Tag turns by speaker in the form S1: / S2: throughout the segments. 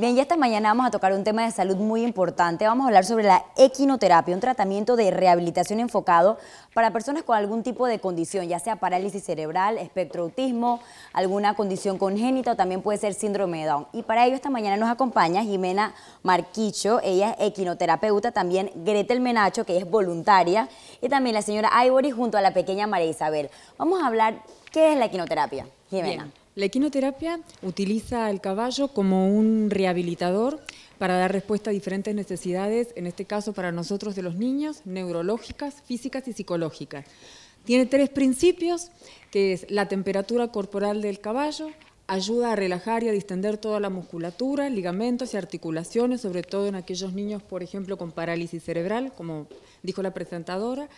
S1: Bien, y esta mañana vamos a tocar un tema de salud muy importante. Vamos a hablar sobre la equinoterapia, un tratamiento de rehabilitación enfocado para personas con algún tipo de condición, ya sea parálisis cerebral, espectroautismo, alguna condición congénita o también puede ser síndrome de Down. Y para ello esta mañana nos acompaña Jimena Marquicho, ella es equinoterapeuta, también Gretel Menacho, que es voluntaria, y también la señora Ivory junto a la pequeña María Isabel. Vamos a hablar qué
S2: es la equinoterapia, Jimena. La equinoterapia utiliza al caballo como un rehabilitador para dar respuesta a diferentes necesidades, en este caso para nosotros de los niños, neurológicas, físicas y psicológicas. Tiene tres principios, que es la temperatura corporal del caballo, ayuda a relajar y a distender toda la musculatura, ligamentos y articulaciones, sobre todo en aquellos niños, por ejemplo, con parálisis cerebral, como dijo la presentadora.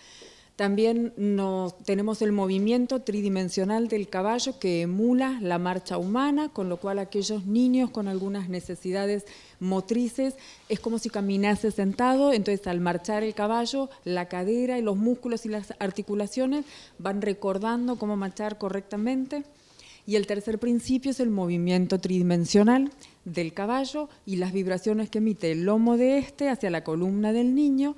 S2: También nos, tenemos el movimiento tridimensional del caballo que emula la marcha humana, con lo cual aquellos niños con algunas necesidades motrices es como si caminase sentado, entonces al marchar el caballo, la cadera y los músculos y las articulaciones van recordando cómo marchar correctamente. Y el tercer principio es el movimiento tridimensional del caballo y las vibraciones que emite el lomo de este hacia la columna del niño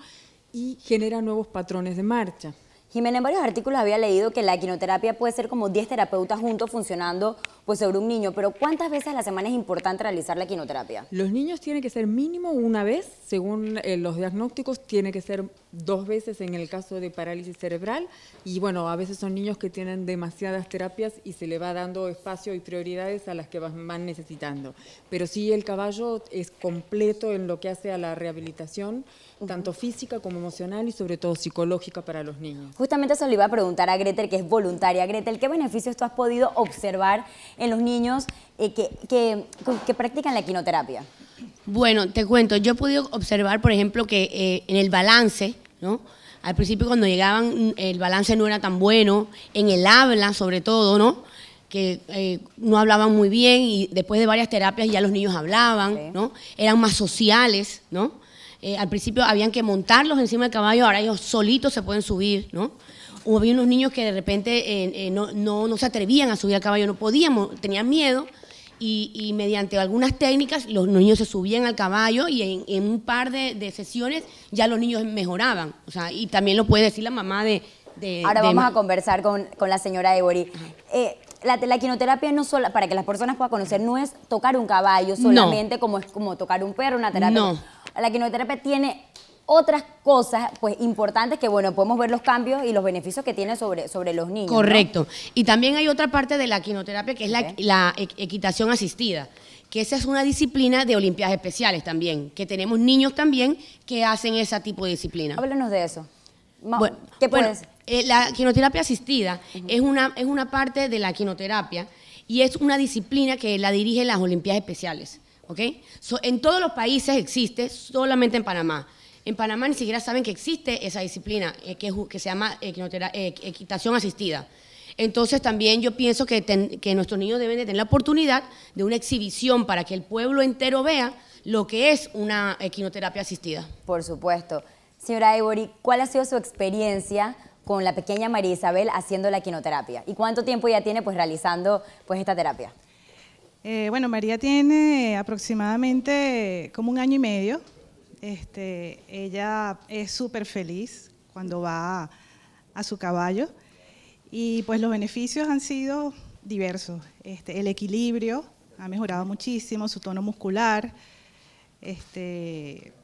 S2: y genera nuevos patrones de marcha. Jimena, en varios artículos había leído que la quinoterapia puede ser como 10
S1: terapeutas juntos funcionando pues, sobre un niño, pero ¿cuántas veces a la semana es importante realizar la quinoterapia?
S2: Los niños tienen que ser mínimo una vez, según eh, los diagnósticos, tiene que ser dos veces en el caso de parálisis cerebral y bueno, a veces son niños que tienen demasiadas terapias y se le va dando espacio y prioridades a las que van necesitando. Pero sí el caballo es completo en lo que hace a la rehabilitación, tanto física como emocional y sobre todo psicológica para los niños.
S1: Justamente eso le iba a preguntar a Gretel, que es voluntaria. Gretel, ¿qué beneficios tú has podido observar en los niños eh, que, que, practican la quinoterapia?
S3: Bueno, te cuento, yo he podido observar, por ejemplo, que eh, en el balance, al principio cuando llegaban mm, el balance no era tan bueno, en el habla sobre todo, ¿no? que eh, no hablaban muy bien y después de varias terapias ya los niños hablaban, ¿no? Eran más sociales, ¿no? Eh, al principio habían que montarlos encima del caballo, ahora ellos solitos se pueden subir, ¿no? había unos niños que de repente eh, no, no, se atrevían a subir al caballo, no podían, tenían miedo, y, mediante algunas técnicas los niños se subían al caballo y en, un par de, sesiones ya los niños mejoraban. O
S1: sea, y también lo puede decir la mamá de... Ahora vamos a conversar con, la señora Ebori. Eh, la, quinoterapia no solo, para que las personas puedan conocer, no es tocar un caballo solamente como es como tocar un perro, una terapia. No. La quinoterapia tiene otras cosas pues importantes que bueno podemos ver los cambios y los beneficios que tiene sobre, sobre los niños. Correcto. Y también hay
S3: otra parte de la quinoterapia que es la, e-, equitación asistida, que esa es una disciplina de Olimpiadas Especiales también, que tenemos niños también que hacen ese tipo de disciplina.
S1: Háblenos de eso. Bueno, ¿Qué
S3: eh, la quinoterapia asistida es, una, es una parte de la quinoterapia y es una disciplina que la dirigen las Olimpiadas Especiales. ¿ok? en todos los países existe, solamente en Panamá. En Panamá ni siquiera saben que existe esa disciplina eh, que, que, se llama eh, equitación asistida. Entonces también yo pienso que, nuestros niños deben de tener la oportunidad de una exhibición para que el pueblo entero
S1: vea lo que es una equinoterapia asistida. Por supuesto. Señora Ivory, ¿cuál ha sido su experiencia con la pequeña María Isabel haciendo la equinoterapia? ¿Y cuánto tiempo ya tiene pues realizando pues esta terapia?
S4: Eh, bueno, María tiene aproximadamente como un año y medio este, ella es súper feliz cuando va a, su caballo y pues los beneficios han sido diversos. Este, el equilibrio ha mejorado muchísimo, su tono muscular, este,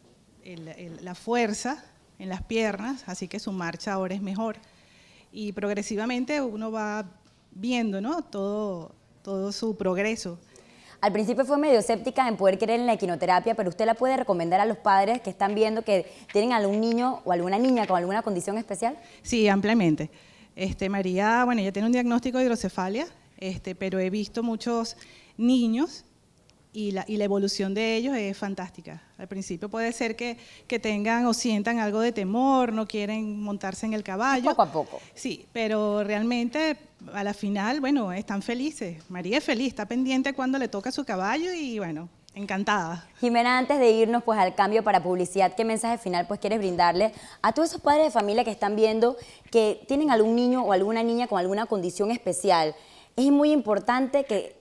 S4: la fuerza en las piernas, así que su marcha ahora es mejor. Y progresivamente uno va viendo todo, todo su progreso. Al principio fue medio escéptica en poder creer en
S1: la equinoterapia, pero usted la puede recomendar a los padres que están viendo que tienen algún niño o alguna niña con
S4: alguna condición especial. Sí, ampliamente. Este, María, bueno, ella tiene un diagnóstico de hidrocefalia, este, pero he visto muchos niños y la, evolución de ellos es fantástica. Al principio puede ser que, tengan o sientan algo de temor, no quieren montarse en el caballo. Poco a poco. Sí, pero realmente a la final, bueno, están felices. María es feliz, está pendiente cuando le toca su caballo y bueno, encantada.
S1: Jimena, antes de irnos pues al cambio para publicidad, ¿qué mensaje final pues quieres brindarle a todos esos padres de familia que están viendo que tienen algún niño o alguna niña con alguna condición especial? Es muy importante que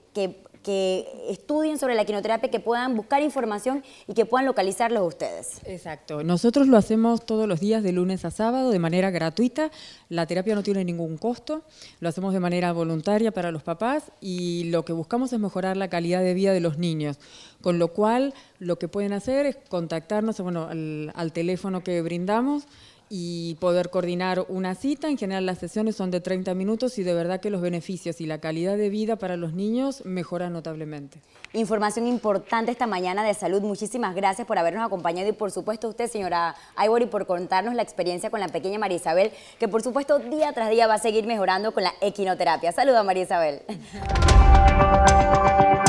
S1: que estudien sobre la quinoterapia, que puedan buscar información y que puedan localizarlos ustedes. Exacto.
S2: Nosotros lo hacemos todos los días de lunes a sábado de manera gratuita. La terapia no tiene ningún costo. Lo hacemos de manera voluntaria para los papás y lo que buscamos es mejorar la calidad de vida de los niños. Con lo cual, lo que pueden hacer es contactarnos al, al teléfono que brindamos y poder coordinar una cita. En general las sesiones son de 30 minutos y de verdad que los beneficios y la calidad de vida para los niños mejoran notablemente.
S1: Información importante esta mañana de salud. Muchísimas gracias por habernos acompañado y por supuesto usted, señora Ivory, por contarnos la experiencia con la pequeña María Isabel, que por supuesto día tras día va a seguir mejorando con la equinoterapia. Saluda María Isabel.